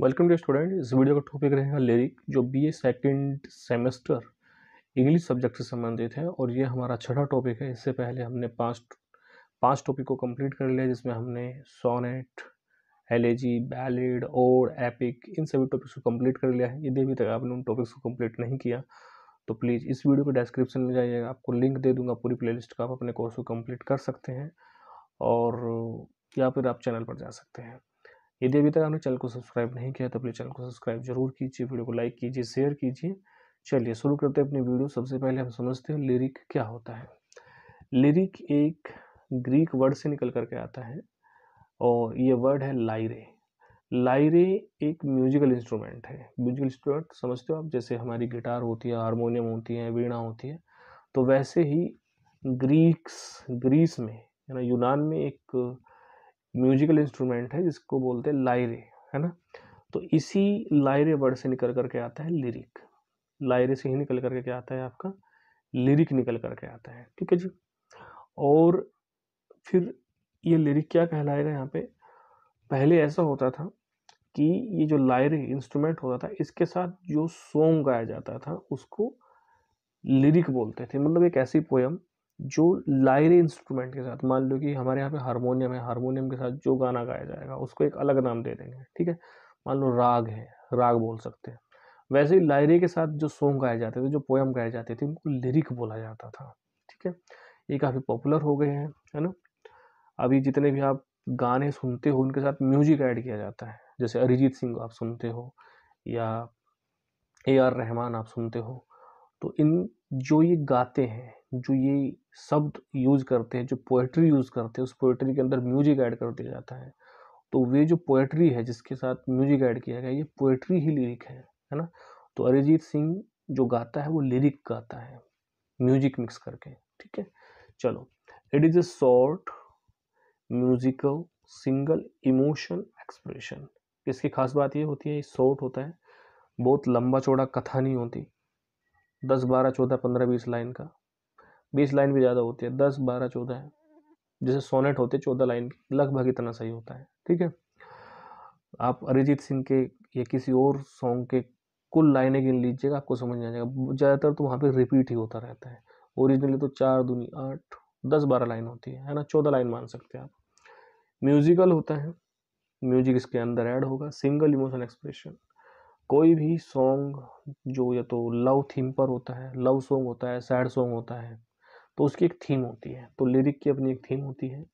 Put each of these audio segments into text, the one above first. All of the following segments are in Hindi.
वेलकम टू स्टूडेंट इस वीडियो का टॉपिक रहेगा लिरिक जो B A second semester English subject से संबंधित है और ये हमारा छठा टॉपिक है इससे पहले हमने पाँच पाँच टॉपिक को कंप्लीट कर लिया जिसमें हमने सोनेट एलेजी बैलेड और एपिक इन सभी टॉपिक्स को कंप्लीट कर लिया है यदि अभी तक आपने उन टॉपिक्स को कम्प्लीट नहीं किया तो प्लीज़ इस वीडियो को डिस्क्रिप्शन में जाइएगा आपको लिंक दे दूंगा पूरी प्ले का आप अपने कोर्स को कम्प्लीट कर सकते हैं और या फिर आप चैनल पर जा सकते हैं यदि अभी तक आपने चैनल को सब्सक्राइब नहीं किया तो अपने चैनल को सब्सक्राइब जरूर कीजिए वीडियो को लाइक कीजिए शेयर कीजिए चलिए शुरू करते हैं अपनी वीडियो सबसे पहले हम समझते हैं लिरिक क्या होता है लिरिक एक ग्रीक वर्ड से निकल करके आता है और ये वर्ड है लाइरे लाइरे एक म्यूजिकल इंस्ट्रूमेंट है म्यूजिकल इंस्ट्रूमेंट समझते हो आप जैसे हमारी गिटार होती है हारमोनियम होती है वीणा होती है तो वैसे ही ग्रीक्स ग्रीस में यूनान में एक म्यूजिकल इंस्ट्रूमेंट है जिसको बोलते हैं लायरे है ना तो इसी लायरे वर्ड से निकल करके आता है लिरिक लायरे से ही निकल करके क्या आता है आपका लिरिक निकल करके आता है ठीक है जी और फिर ये लिरिक क्या कहलाएगा यहाँ पे पहले ऐसा होता था कि ये जो लायरे इंस्ट्रूमेंट होता था इसके साथ जो सॉन्ग गाया जाता था उसको लिरिक बोलते थे मतलब एक ऐसी पोएम जो लायरे इंस्ट्रूमेंट के साथ मान लो कि हमारे यहाँ पे हारमोनियम है हारमोनियम के साथ जो गाना गाया जाएगा उसको एक अलग नाम दे देंगे ठीक है मान लो राग है राग बोल सकते हैं वैसे ही लायरे के साथ जो सॉन्ग गाए जाते थे जो पोएम गाए जाते थे उनको लिरिक बोला जाता था ठीक है ये काफ़ी पॉपुलर हो गए हैं है ना अभी जितने भी आप गाने सुनते हो उनके साथ म्यूजिक ऐड किया जाता है जैसे अरिजीत सिंह आप सुनते हो या ए आर रहमान आप सुनते हो तो इन जो ये गाते हैं जो ये शब्द यूज़ करते हैं जो पोएट्री यूज़ करते हैं उस पोएट्री के अंदर म्यूजिक ऐड कर दिया जाता है तो वे जो पोएट्री है जिसके साथ म्यूजिक ऐड किया गया ये पोएट्री ही लिरिक है है ना तो अरिजीत सिंह जो गाता है वो लिरिक गाता है म्यूजिक मिक्स करके ठीक है चलो it is a short musical single emotion expression इसकी खास बात ये होती है शॉर्ट होता है बहुत लंबा चौड़ा कथा नहीं होती दस बारह चौदह पंद्रह बीस लाइन का बीस लाइन भी ज़्यादा होती है दस बारह चौदह है जैसे सोनेट होते चौदह लाइन की लगभग इतना सही होता है ठीक है आप अरिजीत सिंह के या किसी और सॉन्ग के कुल लाइनें गिन लीजिएगा आपको समझ में आ जाएगा ज़्यादातर तो वहाँ पर रिपीट ही होता रहता है ओरिजिनली तो चार दूनी आठ दस बारह लाइन होती है है ना चौदह लाइन मान सकते हैं आप म्यूजिकल होता है म्यूजिक इसके अंदर ऐड होगा सिंगल इमोशन एक्सप्रेशन कोई भी सॉन्ग जो या तो लव थीम पर होता है लव सॉन्ग होता है सैड सॉन्ग होता है तो उसकी एक थीम होती है तो लिरिक की अपनी एक थीम होती है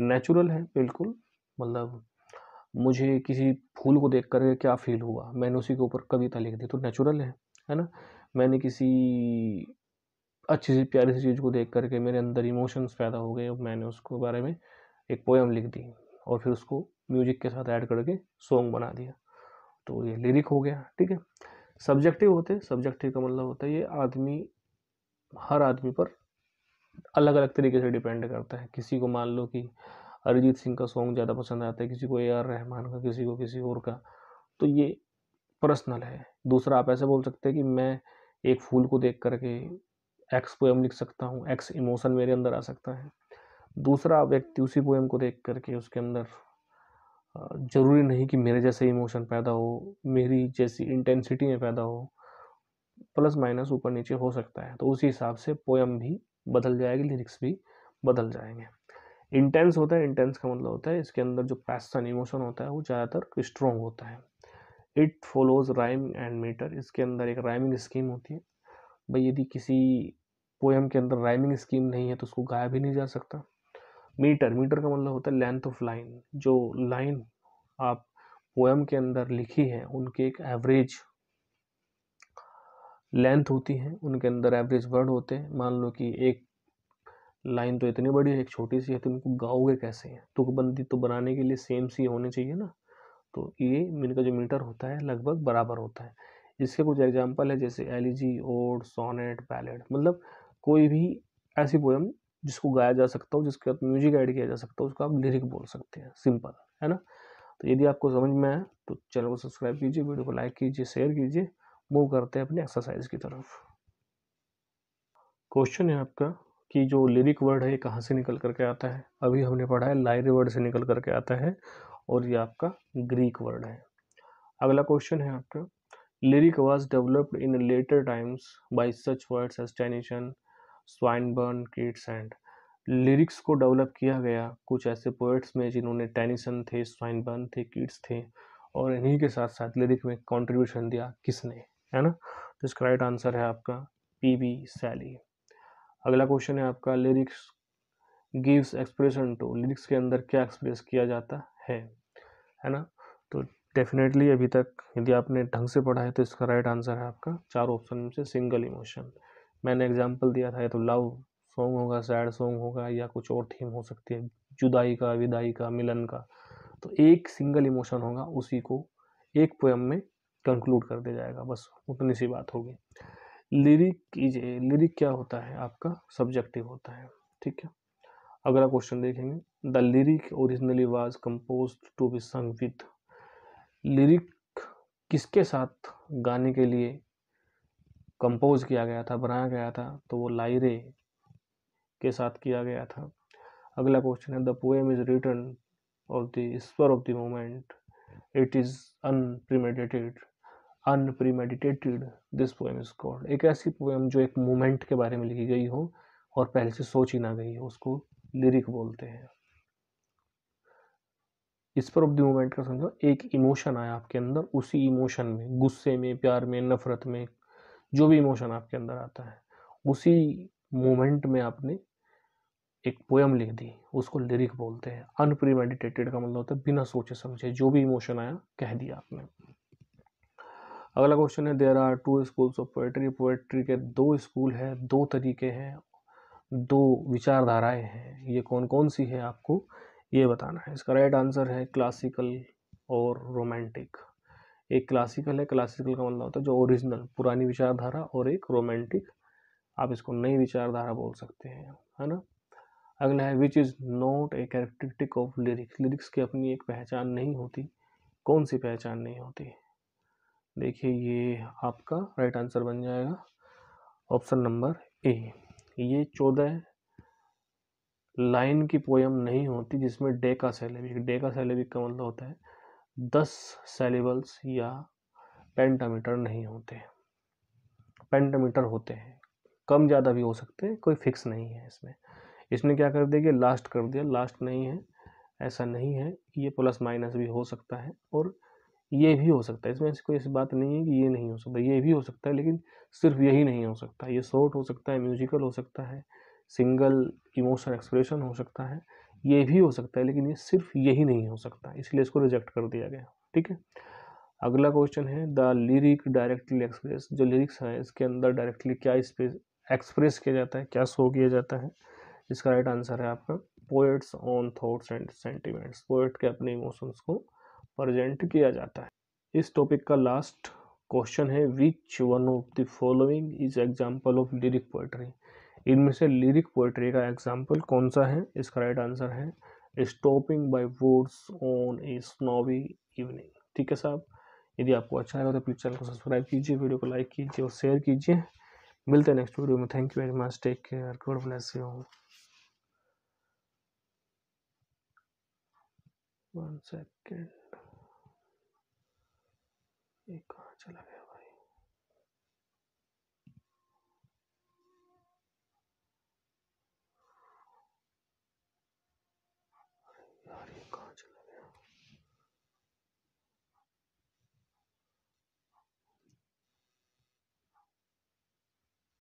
नेचुरल है बिल्कुल मतलब मुझे किसी फूल को देख कर क्या फील हुआ मैंने उसी के ऊपर कविता लिख दी तो नेचुरल है है ना मैंने किसी अच्छी सी प्यारी सी चीज़ को देख करके मेरे अंदर इमोशंस पैदा हो गए मैंने उसके बारे में एक पोएम लिख दी और फिर उसको म्यूजिक के साथ ऐड करके सॉन्ग बना दिया तो ये लिरिक हो गया ठीक है सब्जेक्टिव होते सब्जेक्टिव का मतलब होता है ये आदमी हर आदमी पर अलग अलग तरीके से डिपेंड करता है किसी को मान लो कि अरिजीत सिंह का सॉन्ग ज़्यादा पसंद आता है किसी को ए आर रहमान का किसी को किसी और का तो ये पर्सनल है दूसरा आप ऐसे बोल सकते हैं कि मैं एक फूल को देख करके एक्स पोएम लिख सकता हूँ एक्स इमोशन मेरे अंदर आ सकता है दूसरा व्यक्ति उसी पोएम को देख करके उसके अंदर ज़रूरी नहीं कि मेरे जैसे इमोशन पैदा हो मेरी जैसी इंटेंसिटी में पैदा हो प्लस माइनस ऊपर नीचे हो सकता है तो उसी हिसाब से पोएम भी बदल जाएगी लिरिक्स भी बदल जाएंगे इंटेंस होता है इंटेंस का मतलब होता है इसके अंदर जो पैसन इमोशन होता है वो ज़्यादातर स्ट्रॉन्ग होता है it follows rhyme and metre इसके अंदर एक राइमिंग स्कीम होती है भाई यदि किसी पोएम के अंदर राइमिंग स्कीम नहीं है तो उसको गाया भी नहीं जा सकता मीटर मीटर का मतलब होता है लेंथ ऑफ लाइन जो लाइन आप पोएम के अंदर लिखी है उनकी एक एवरेज लेंथ होती है उनके अंदर एवरेज वर्ड होते हैं मान लो कि एक लाइन तो इतनी बड़ी है एक छोटी सी है तो इनको गाओगे कैसे हैं तुकबंदी तो बनाने के लिए सेम सी होने चाहिए ना तो ये इनका जो मीटर होता है लगभग बराबर होता है इसके कुछ एग्जाम्पल है जैसे एलिजी ओड सोनेट पैलेट मतलब कोई भी ऐसी पोएम जिसको गाया जा सकता हो जिसके साथ म्यूजिक ऐड किया जा सकता हो उसको आप लिरिक बोल सकते हैं सिंपल है ना तो यदि आपको समझ में आए तो चैनल को सब्सक्राइब कीजिए वीडियो को लाइक कीजिए शेयर कीजिए मूव करते हैं अपने एक्सरसाइज की तरफ क्वेश्चन है आपका कि जो लिरिक वर्ड है ये कहाँ से निकल करके आता है अभी हमने पढ़ा है लाइर वर्ड से निकल करके आता है और ये आपका ग्रीक वर्ड है अगला क्वेश्चन है आपका lyric was developed in later times by such words as Tennyson Swinburne Keats and lyrics को डेवलप किया गया कुछ ऐसे पोइट्स में जिन्होंने टेनिसन थे स्वाइनबर्न थे किट्स थे और इन्हीं के साथ साथ लिरिक में कंट्रीब्यूशन दिया किसने है ना तो इसका राइट आंसर है आपका पी बी सैली अगला क्वेश्चन है आपका lyrics gives expression to lyrics के अंदर क्या एक्सप्रेस किया जाता है है ना तो डेफिनेटली अभी तक यदि आपने ढंग से पढ़ा है तो इसका राइट आंसर है आपका चार ऑप्शन में से सिंगल इमोशन मैंने एग्जाम्पल दिया था या तो लव सॉन्ग होगा सैड सॉन्ग होगा या कुछ और थीम हो सकती है जुदाई का विदाई का मिलन का तो एक सिंगल इमोशन होगा उसी को एक पोएम में कंक्लूड कर दिया जाएगा बस उतनी सी बात होगी लिरिक कीजिए लिरिक क्या होता है आपका सब्जेक्टिव होता है ठीक है अगला क्वेश्चन देखेंगे the lyric originally was compose to be sung with lyric किसके साथ गाने के लिए कंपोज किया गया था बनाया गया था तो वो लाइरे के साथ किया गया था अगला क्वेश्चन है the poem is written of the spur of the moment it is unpremeditated unpremeditated this poem is called एक ऐसी पोएम जो एक मोमेंट के बारे में लिखी गई हो और पहले से सोची ना गई हो उसको लिरिक बोलते हैं इस पर ऑफ द मोमेंट का समझो एक इमोशन आया आपके अंदर उसी इमोशन में गुस्से में प्यार में नफरत में जो भी इमोशन आपके अंदर आता है उसी मोमेंट में आपने एक पोएम लिख दी उसको लिरिक बोलते हैं अनप्रीमेडिटेटेड का मतलब होता है बिना सोचे समझे जो भी इमोशन आया कह दिया आपने अगला क्वेश्चन है there are two schools of poetry poetry के दो स्कूल हैं दो तरीके हैं दो विचारधाराएं हैं ये कौन कौन सी है आपको ये बताना है इसका राइट आंसर है क्लासिकल और रोमांटिक एक क्लासिकल है क्लासिकल का मतलब होता है जो ओरिजिनल पुरानी विचारधारा और एक रोमांटिक आप इसको नई विचारधारा बोल सकते हैं है ना अगला है which is not a characteristic of lyrics lyrics की अपनी एक पहचान नहीं होती कौन सी पहचान नहीं होती देखिए ये आपका राइट आंसर बन जाएगा ऑप्शन नंबर ए ये चौदह लाइन की पोयम नहीं होती जिसमें डेका सेलेबिक डेका सेलेबिक का मतलब होता है दस सेलेबल्स या पेंटामीटर नहीं होते पेंटामीटर होते हैं कम ज़्यादा भी हो सकते हैं कोई फिक्स नहीं है इसमें इसने क्या कर दिया कि लास्ट कर दिया लास्ट नहीं है ऐसा नहीं है ये प्लस माइनस भी हो सकता है और ये भी हो सकता है इसमें ऐसी कोई ऐसी बात नहीं है कि ये नहीं हो सकता ये भी हो सकता है लेकिन सिर्फ यही नहीं हो सकता ये शॉर्ट हो सकता है म्यूजिकल हो सकता है सिंगल इमोशनल एक्सप्रेशन हो सकता है ये भी हो सकता है लेकिन ये सिर्फ यही नहीं हो सकता इसलिए इसको रिजेक्ट कर दिया गया ठीक है अगला क्वेश्चन है द लिरिक डायरेक्टली एक्सप्रेस जो लिरिक्स हैं इसके अंदर डायरेक्टली क्या स्पेस एक्सप्रेस किया जाता है क्या शो किया जाता है इसका राइट आंसर है आपका poet's own thoughts and sentiments poet के अपने इमोशंस को प्रजेंट किया जाता है इस टॉपिक का लास्ट क्वेश्चन है which one of the following is example of lyric poetry इनमें से लिरिक पोइट्री का एग्जाम्पल कौन सा है इसका राइट आंसर है stopping by woods on a snowy evening ठीक है साहब यदि आपको अच्छा लगा तो प्लीज़ चैनल को सब्सक्राइब कीजिए वीडियो को लाइक कीजिए और शेयर कीजिए मिलते हैं नेक्स्ट वीडियो में thank you very much take care God bless you one second एक कहाँ चला गया